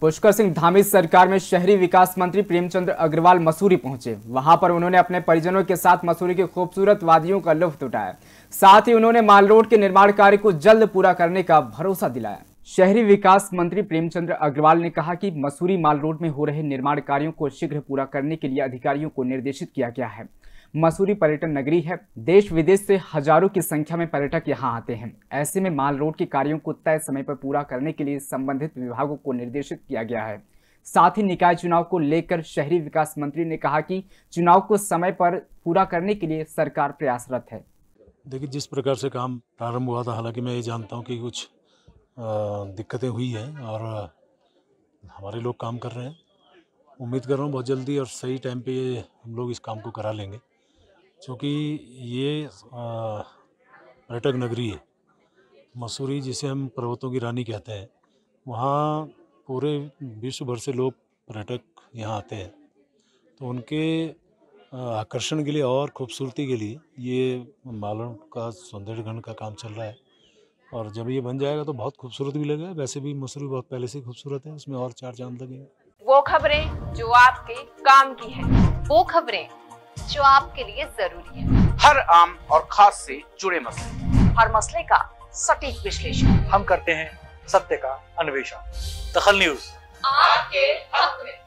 पुष्कर सिंह धामी सरकार में शहरी विकास मंत्री प्रेमचंद्र अग्रवाल मसूरी पहुंचे वहां पर उन्होंने अपने परिजनों के साथ मसूरी की खूबसूरत वादियों का लुफ्त उठाया साथ ही उन्होंने माल रोड के निर्माण कार्य को जल्द पूरा करने का भरोसा दिलाया शहरी विकास मंत्री प्रेमचंद्र अग्रवाल ने कहा कि मसूरी माल रोड में हो रहे निर्माण कार्यों को शीघ्र पूरा करने के लिए अधिकारियों को निर्देशित किया गया है मसूरी पर्यटन नगरी है देश विदेश से हजारों की संख्या में पर्यटक यहाँ आते हैं ऐसे में माल रोड के कार्यों को तय समय पर पूरा करने के लिए संबंधित विभागों को निर्देशित किया गया है साथ ही निकाय चुनाव को लेकर शहरी विकास मंत्री ने कहा कि चुनाव को समय पर पूरा करने के लिए सरकार प्रयासरत है देखिए जिस प्रकार से काम प्रारंभ हुआ था हालांकि मैं ये जानता हूँ कि कुछ दिक्कतें हुई हैं और हमारे लोग काम कर रहे हैं उम्मीद कर रहा हूँ बहुत जल्दी और सही टाइम पे ये हम लोग इस काम को करा लेंगे क्योंकि ये पर्यटक नगरी है मसूरी जिसे हम पर्वतों की रानी कहते हैं वहाँ पूरे विश्व भर से लोग पर्यटक यहाँ आते हैं तो उनके आकर्षण के लिए और खूबसूरती के लिए ये मालवण का सौंदर्यगण का काम चल रहा है और जब ये बन जाएगा तो बहुत खूबसूरत भी लगेगा वैसे भी मसूरी बहुत पहले से खूबसूरत है उसमें और चार चांद लगेंगे वो खबरें जो आपके काम की है वो खबरें जो आपके लिए जरूरी है हर आम और खास से जुड़े मसले हर मसले का सटीक विश्लेषण हम करते हैं सत्य का अन्वेषण दखल न्यूज आपके हक में